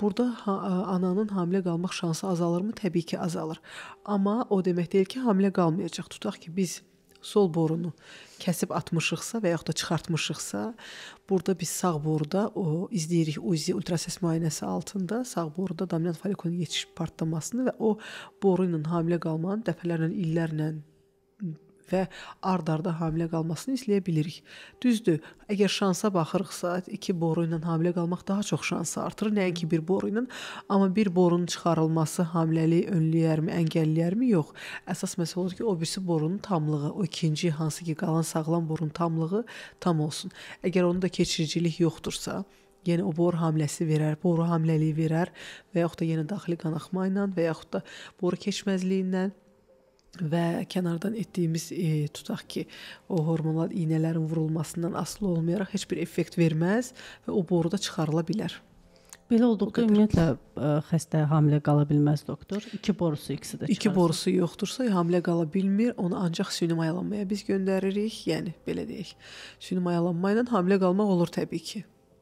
Burada ha ananın hamilə qalmaq şansı azalırmı? Təbii ki, azalır. Amma o demək deyil ki, hamilə qalmayacaq. Tutaq ki, biz sol borunu kəsib atmışıqsa və yaxud da çıxartmışıqsa, burada biz sağ boruda o izləyirik UZI ultrasəs müayinəsi altında sağ boruda dominant folikulun yetişib partlamasını və o boru ilə hamilə qalmanın dəfələrlə illərlə və ard-arda hamilə qalmasını izləyə bilirik. Düzdür, əgər şansa baxırıqsa, 2 boru ilə hamilə qalmaq daha çox şansı artırır, nəinki bir boru ilə. Amma bir borunun çıxarılması hamiləliyi önləyərmi, əngəlləyərmi? Yox. Əsas məsələ odur ki, o birisi borunun tamlığı, o ikinci hansı ki, qalan sağlam borunun tamlığı tam olsun. Əgər onda keçiricilik yoxdursa, yenə yəni o boru hamiləsi verər, boru hamiləliyi verər və yaxud da yenə daxili qanaxma ilə və yaxud da boru keçməzliyindən və kənardan etdiyimiz e, tutaq ki, o hormonal iynələrin vurulmasından asılı olmayaraq heç bir effekt verməz və o boruda çıxarıla bilər. Belə olduqda ümumiyyətlə ə, e, xəstə hamilə qala bilməz doktor. 2 borusu ikisi də çıxarsa. 2 borusu yoxdursa hamilə qala bilmir. Onu ancaq süni mayalanmaya biz göndəririk. Yəni belə deyək. Süni mayalanma ilə hamilə qalmaq olur təbii ki.